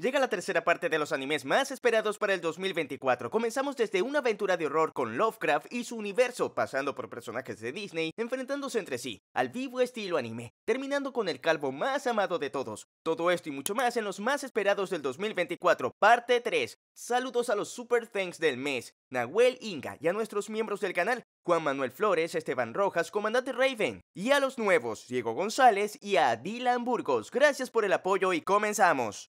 Llega la tercera parte de los animes más esperados para el 2024. Comenzamos desde una aventura de horror con Lovecraft y su universo, pasando por personajes de Disney, enfrentándose entre sí, al vivo estilo anime, terminando con el calvo más amado de todos. Todo esto y mucho más en los más esperados del 2024, parte 3. Saludos a los Super Thanks del mes, Nahuel Inga y a nuestros miembros del canal, Juan Manuel Flores, Esteban Rojas, Comandante Raven, y a los nuevos, Diego González y a Dylan Burgos. Gracias por el apoyo y comenzamos.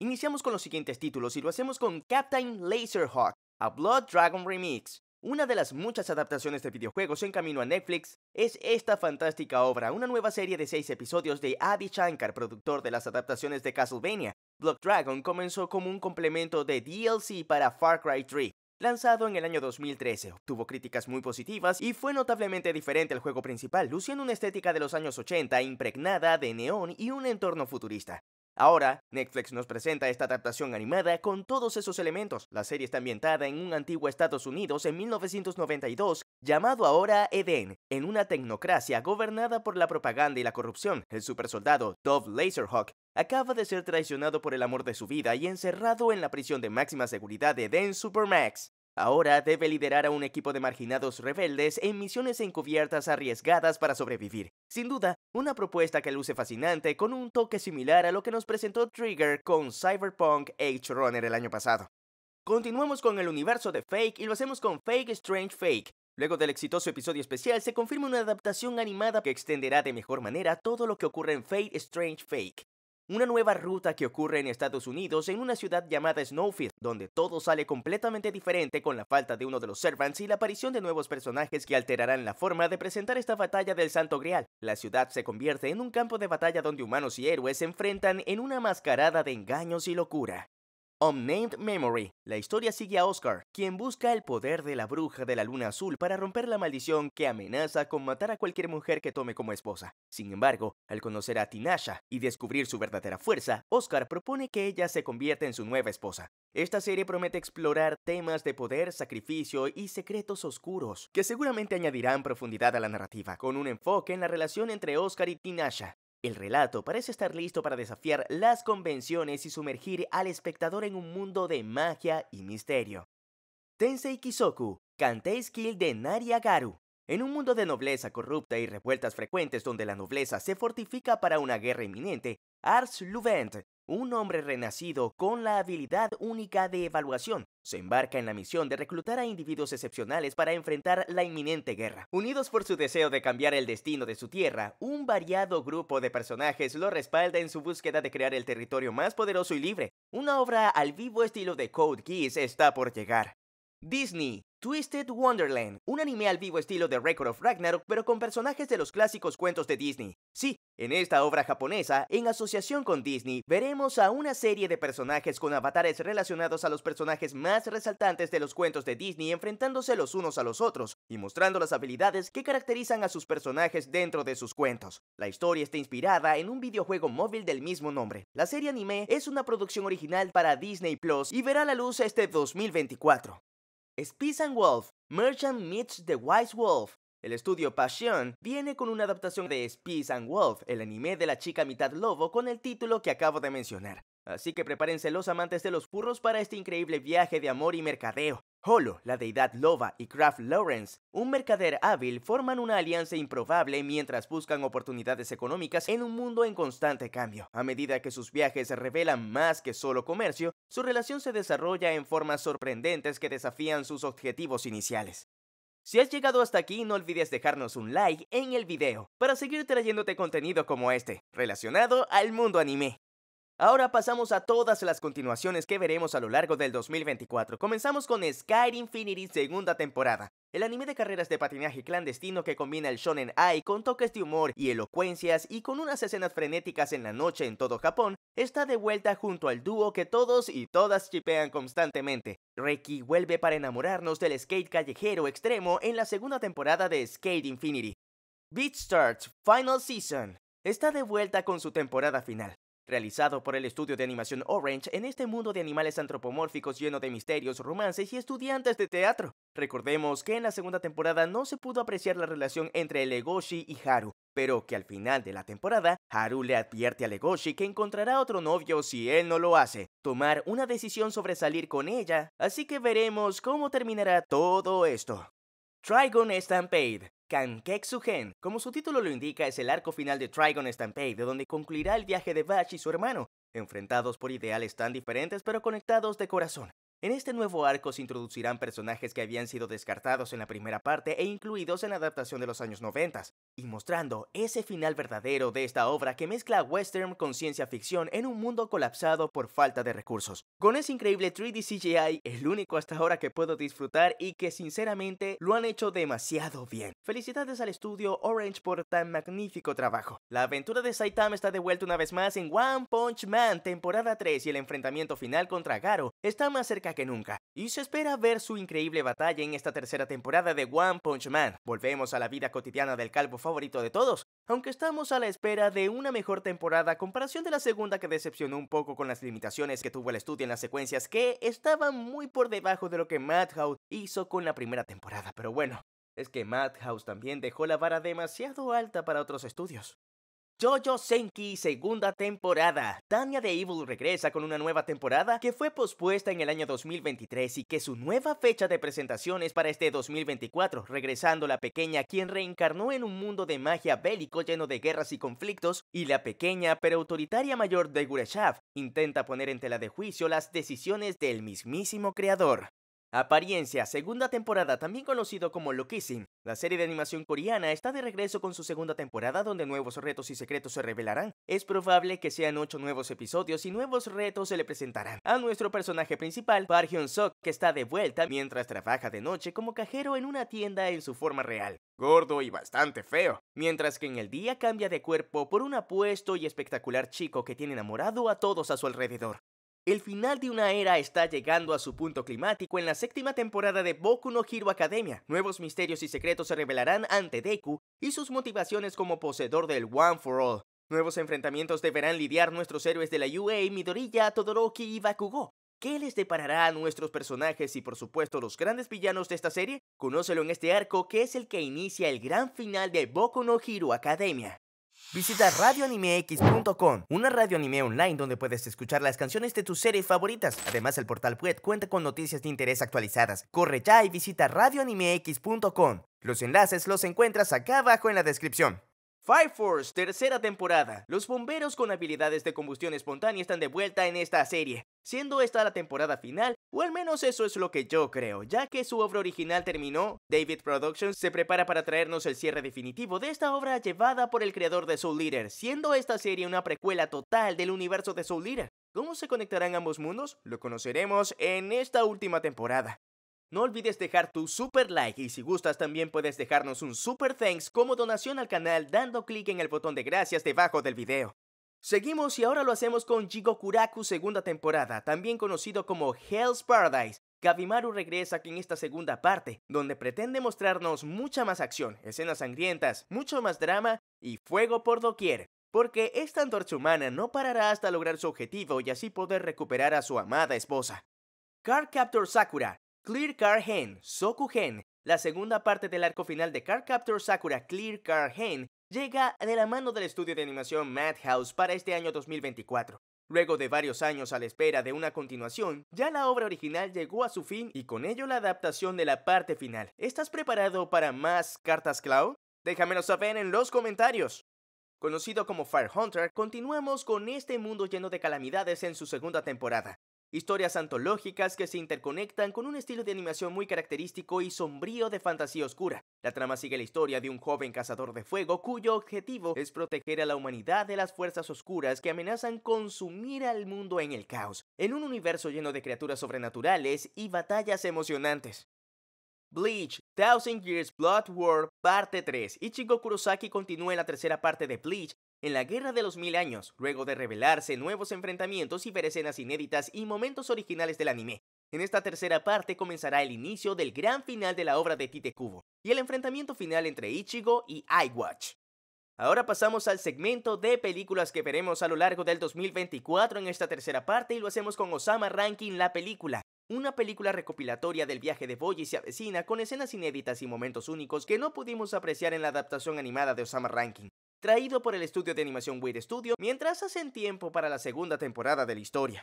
Iniciamos con los siguientes títulos y lo hacemos con Captain Laserhawk, a Blood Dragon Remix. Una de las muchas adaptaciones de videojuegos en camino a Netflix es esta fantástica obra, una nueva serie de seis episodios de Adi Shankar, productor de las adaptaciones de Castlevania. Blood Dragon comenzó como un complemento de DLC para Far Cry 3, Lanzado en el año 2013, obtuvo críticas muy positivas y fue notablemente diferente al juego principal, luciendo una estética de los años 80 impregnada de neón y un entorno futurista. Ahora, Netflix nos presenta esta adaptación animada con todos esos elementos. La serie está ambientada en un antiguo Estados Unidos en 1992, llamado ahora Eden, en una tecnocracia gobernada por la propaganda y la corrupción. El supersoldado Dove Laserhawk acaba de ser traicionado por el amor de su vida y encerrado en la prisión de máxima seguridad de Den Supermax. Ahora debe liderar a un equipo de marginados rebeldes en misiones encubiertas arriesgadas para sobrevivir. Sin duda, una propuesta que luce fascinante con un toque similar a lo que nos presentó Trigger con Cyberpunk h Runner el año pasado. Continuamos con el universo de Fake y lo hacemos con Fake Strange Fake. Luego del exitoso episodio especial se confirma una adaptación animada que extenderá de mejor manera todo lo que ocurre en Fake Strange Fake una nueva ruta que ocurre en Estados Unidos en una ciudad llamada Snowfield, donde todo sale completamente diferente con la falta de uno de los Servants y la aparición de nuevos personajes que alterarán la forma de presentar esta batalla del Santo Grial. La ciudad se convierte en un campo de batalla donde humanos y héroes se enfrentan en una mascarada de engaños y locura. Unnamed Memory. La historia sigue a Oscar, quien busca el poder de la bruja de la luna azul para romper la maldición que amenaza con matar a cualquier mujer que tome como esposa. Sin embargo, al conocer a Tinasha y descubrir su verdadera fuerza, Oscar propone que ella se convierta en su nueva esposa. Esta serie promete explorar temas de poder, sacrificio y secretos oscuros, que seguramente añadirán profundidad a la narrativa, con un enfoque en la relación entre Oscar y Tinasha, el relato parece estar listo para desafiar las convenciones y sumergir al espectador en un mundo de magia y misterio. Tensei Kisoku, Kantei Skill de Nariagaru. En un mundo de nobleza corrupta y revueltas frecuentes donde la nobleza se fortifica para una guerra inminente, Ars Luvent, un hombre renacido con la habilidad única de evaluación, se embarca en la misión de reclutar a individuos excepcionales para enfrentar la inminente guerra. Unidos por su deseo de cambiar el destino de su tierra, un variado grupo de personajes lo respalda en su búsqueda de crear el territorio más poderoso y libre. Una obra al vivo estilo de Code Geass está por llegar. Disney Twisted Wonderland, un anime al vivo estilo de Record of Ragnarok, pero con personajes de los clásicos cuentos de Disney. Sí, en esta obra japonesa, en asociación con Disney, veremos a una serie de personajes con avatares relacionados a los personajes más resaltantes de los cuentos de Disney enfrentándose los unos a los otros y mostrando las habilidades que caracterizan a sus personajes dentro de sus cuentos. La historia está inspirada en un videojuego móvil del mismo nombre. La serie anime es una producción original para Disney Plus y verá la luz este 2024. Spies and Wolf, Merchant Meets the Wise Wolf. El estudio Passion viene con una adaptación de Spies and Wolf, el anime de la chica mitad lobo con el título que acabo de mencionar. Así que prepárense los amantes de los burros para este increíble viaje de amor y mercadeo. Holo, la deidad Loba y Craft Lawrence, un mercader hábil, forman una alianza improbable mientras buscan oportunidades económicas en un mundo en constante cambio. A medida que sus viajes revelan más que solo comercio, su relación se desarrolla en formas sorprendentes que desafían sus objetivos iniciales. Si has llegado hasta aquí, no olvides dejarnos un like en el video para seguir trayéndote contenido como este, relacionado al mundo anime. Ahora pasamos a todas las continuaciones que veremos a lo largo del 2024. Comenzamos con Sky Infinity segunda temporada. El anime de carreras de patinaje clandestino que combina el shonen ai con toques de humor y elocuencias y con unas escenas frenéticas en la noche en todo Japón, está de vuelta junto al dúo que todos y todas chipean constantemente. Reiki vuelve para enamorarnos del skate callejero extremo en la segunda temporada de Skate Infinity. Beat Starts Final Season está de vuelta con su temporada final realizado por el estudio de animación Orange en este mundo de animales antropomórficos lleno de misterios, romances y estudiantes de teatro. Recordemos que en la segunda temporada no se pudo apreciar la relación entre Legoshi y Haru, pero que al final de la temporada, Haru le advierte a Legoshi que encontrará otro novio si él no lo hace, tomar una decisión sobre salir con ella, así que veremos cómo terminará todo esto. Trigon Stampede Gen, Como su título lo indica, es el arco final de Trigon Stampede, de donde concluirá el viaje de Bash y su hermano, enfrentados por ideales tan diferentes pero conectados de corazón. En este nuevo arco se introducirán personajes que habían sido descartados en la primera parte e incluidos en la adaptación de los años 90, y mostrando ese final verdadero de esta obra que mezcla western con ciencia ficción en un mundo colapsado por falta de recursos. Con ese increíble 3D CGI, el único hasta ahora que puedo disfrutar y que sinceramente lo han hecho demasiado bien. Felicidades al estudio Orange por tan magnífico trabajo. La aventura de Saitama está de vuelta una vez más en One Punch Man temporada 3 y el enfrentamiento final contra Garo está más cerca que nunca, y se espera ver su increíble batalla en esta tercera temporada de One Punch Man. Volvemos a la vida cotidiana del calvo favorito de todos, aunque estamos a la espera de una mejor temporada a comparación de la segunda que decepcionó un poco con las limitaciones que tuvo el estudio en las secuencias que estaban muy por debajo de lo que Madhouse hizo con la primera temporada, pero bueno, es que Madhouse también dejó la vara demasiado alta para otros estudios. Jojo Senki, segunda temporada. Tanya de Evil regresa con una nueva temporada que fue pospuesta en el año 2023 y que su nueva fecha de presentación es para este 2024, regresando la pequeña quien reencarnó en un mundo de magia bélico lleno de guerras y conflictos, y la pequeña pero autoritaria mayor de Gureshaf intenta poner en tela de juicio las decisiones del mismísimo creador. Apariencia, segunda temporada, también conocido como kissing La serie de animación coreana está de regreso con su segunda temporada donde nuevos retos y secretos se revelarán. Es probable que sean ocho nuevos episodios y nuevos retos se le presentarán a nuestro personaje principal, Park Hyun Sok, que está de vuelta mientras trabaja de noche como cajero en una tienda en su forma real. Gordo y bastante feo, mientras que en el día cambia de cuerpo por un apuesto y espectacular chico que tiene enamorado a todos a su alrededor. El final de una era está llegando a su punto climático en la séptima temporada de Boku no Hero Academia. Nuevos misterios y secretos se revelarán ante Deku y sus motivaciones como poseedor del One for All. Nuevos enfrentamientos deberán lidiar nuestros héroes de la UA, Midoriya, Todoroki y Bakugo. ¿Qué les deparará a nuestros personajes y por supuesto los grandes villanos de esta serie? Conócelo en este arco que es el que inicia el gran final de Boku no Hero Academia. Visita radioanimex.com, una radio anime online donde puedes escuchar las canciones de tus series favoritas. Además, el portal web cuenta con noticias de interés actualizadas. Corre ya y visita radioanimex.com. Los enlaces los encuentras acá abajo en la descripción. Fire Force, tercera temporada. Los bomberos con habilidades de combustión espontánea están de vuelta en esta serie, siendo esta la temporada final, o al menos eso es lo que yo creo, ya que su obra original terminó, David Productions se prepara para traernos el cierre definitivo de esta obra llevada por el creador de Soul Leader, siendo esta serie una precuela total del universo de Soul Leader. ¿Cómo se conectarán ambos mundos? Lo conoceremos en esta última temporada. No olvides dejar tu super like y si gustas también puedes dejarnos un super thanks como donación al canal dando clic en el botón de gracias debajo del video. Seguimos y ahora lo hacemos con Jigokuraku segunda temporada, también conocido como Hell's Paradise. Kabimaru regresa aquí en esta segunda parte, donde pretende mostrarnos mucha más acción, escenas sangrientas, mucho más drama y fuego por doquier, porque esta antorcha humana no parará hasta lograr su objetivo y así poder recuperar a su amada esposa. Card Captor Sakura Clear Car Hen, Soku Hen, la segunda parte del arco final de Car Capture Sakura Clear Car Hen, llega de la mano del estudio de animación Madhouse para este año 2024. Luego de varios años a la espera de una continuación, ya la obra original llegó a su fin y con ello la adaptación de la parte final. ¿Estás preparado para más cartas Cloud? Déjamelo saber en los comentarios. Conocido como Fire Hunter, continuamos con este mundo lleno de calamidades en su segunda temporada. Historias antológicas que se interconectan con un estilo de animación muy característico y sombrío de fantasía oscura. La trama sigue la historia de un joven cazador de fuego cuyo objetivo es proteger a la humanidad de las fuerzas oscuras que amenazan consumir al mundo en el caos, en un universo lleno de criaturas sobrenaturales y batallas emocionantes. Bleach, Thousand Years Blood War, parte 3. Ichigo Kurosaki continúa en la tercera parte de Bleach en la Guerra de los Mil Años, luego de revelarse nuevos enfrentamientos y ver escenas inéditas y momentos originales del anime, en esta tercera parte comenzará el inicio del gran final de la obra de Tite Kubo y el enfrentamiento final entre Ichigo y iWatch. Ahora pasamos al segmento de películas que veremos a lo largo del 2024 en esta tercera parte y lo hacemos con Osama Ranking la película, una película recopilatoria del viaje de Boy y se avecina con escenas inéditas y momentos únicos que no pudimos apreciar en la adaptación animada de Osama Ranking traído por el estudio de animación Weird Studio mientras hacen tiempo para la segunda temporada de la historia.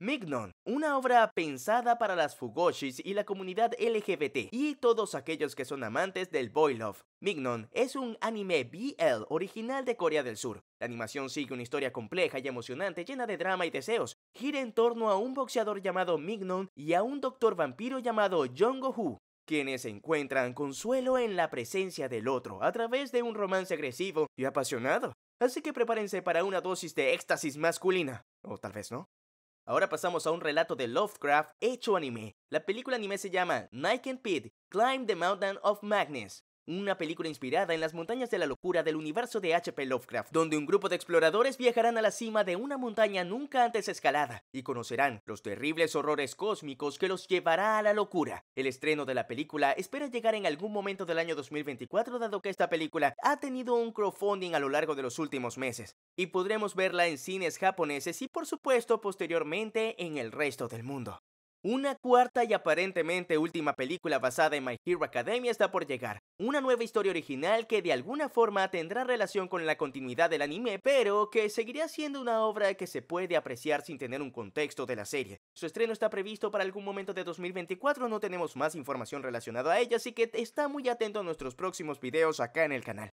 Mignon, una obra pensada para las Fugoshis y la comunidad LGBT y todos aquellos que son amantes del boy love. Mignon es un anime BL original de Corea del Sur. La animación sigue una historia compleja y emocionante llena de drama y deseos. Gira en torno a un boxeador llamado Mignon y a un doctor vampiro llamado Jong go quienes encuentran consuelo en la presencia del otro a través de un romance agresivo y apasionado. Así que prepárense para una dosis de éxtasis masculina, o tal vez no. Ahora pasamos a un relato de Lovecraft hecho anime. La película anime se llama Nike and Pete, Climb the Mountain of Magnus. Una película inspirada en las montañas de la locura del universo de H.P. Lovecraft, donde un grupo de exploradores viajarán a la cima de una montaña nunca antes escalada y conocerán los terribles horrores cósmicos que los llevará a la locura. El estreno de la película espera llegar en algún momento del año 2024, dado que esta película ha tenido un crowdfunding a lo largo de los últimos meses, y podremos verla en cines japoneses y por supuesto posteriormente en el resto del mundo. Una cuarta y aparentemente última película basada en My Hero Academia está por llegar. Una nueva historia original que de alguna forma tendrá relación con la continuidad del anime, pero que seguirá siendo una obra que se puede apreciar sin tener un contexto de la serie. Su estreno está previsto para algún momento de 2024, no tenemos más información relacionada a ella, así que está muy atento a nuestros próximos videos acá en el canal.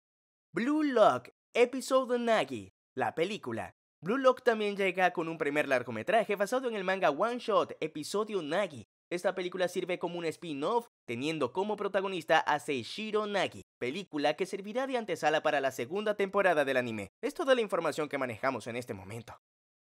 Blue Lock, Episode Nagi, la película, Blue Lock también llega con un primer largometraje basado en el manga One Shot, episodio Nagi. Esta película sirve como un spin-off, teniendo como protagonista a Seishiro Nagi, película que servirá de antesala para la segunda temporada del anime. Es toda la información que manejamos en este momento.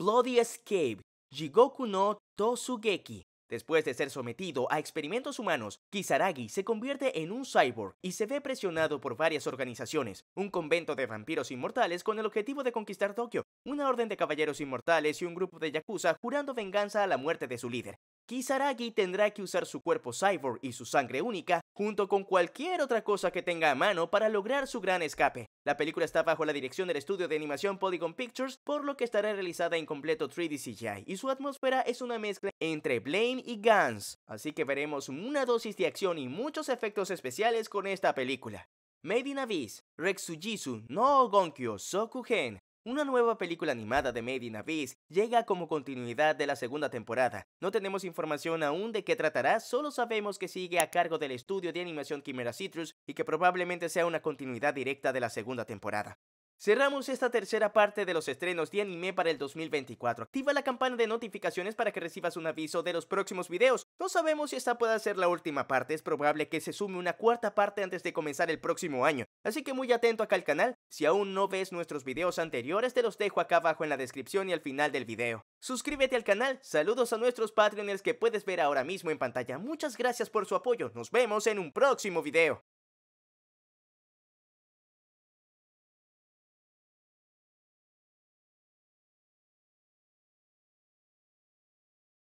Bloody Escape, Jigoku no Tosugeki, Después de ser sometido a experimentos humanos, Kisaragi se convierte en un cyborg y se ve presionado por varias organizaciones, un convento de vampiros inmortales con el objetivo de conquistar Tokio, una orden de caballeros inmortales y un grupo de yakuza jurando venganza a la muerte de su líder. Kisaragi tendrá que usar su cuerpo cyborg y su sangre única junto con cualquier otra cosa que tenga a mano para lograr su gran escape. La película está bajo la dirección del estudio de animación Polygon Pictures, por lo que estará realizada en completo 3D CGI, y su atmósfera es una mezcla entre Blame y Guns, así que veremos una dosis de acción y muchos efectos especiales con esta película. Made in Abyss, no Gonkyo una nueva película animada de Made in Abyss llega como continuidad de la segunda temporada. No tenemos información aún de qué tratará, solo sabemos que sigue a cargo del estudio de animación Quimera Citrus y que probablemente sea una continuidad directa de la segunda temporada. Cerramos esta tercera parte de los estrenos de anime para el 2024. Activa la campana de notificaciones para que recibas un aviso de los próximos videos. No sabemos si esta pueda ser la última parte, es probable que se sume una cuarta parte antes de comenzar el próximo año. Así que muy atento acá al canal, si aún no ves nuestros videos anteriores te los dejo acá abajo en la descripción y al final del video. Suscríbete al canal, saludos a nuestros Patreoners que puedes ver ahora mismo en pantalla, muchas gracias por su apoyo, nos vemos en un próximo video.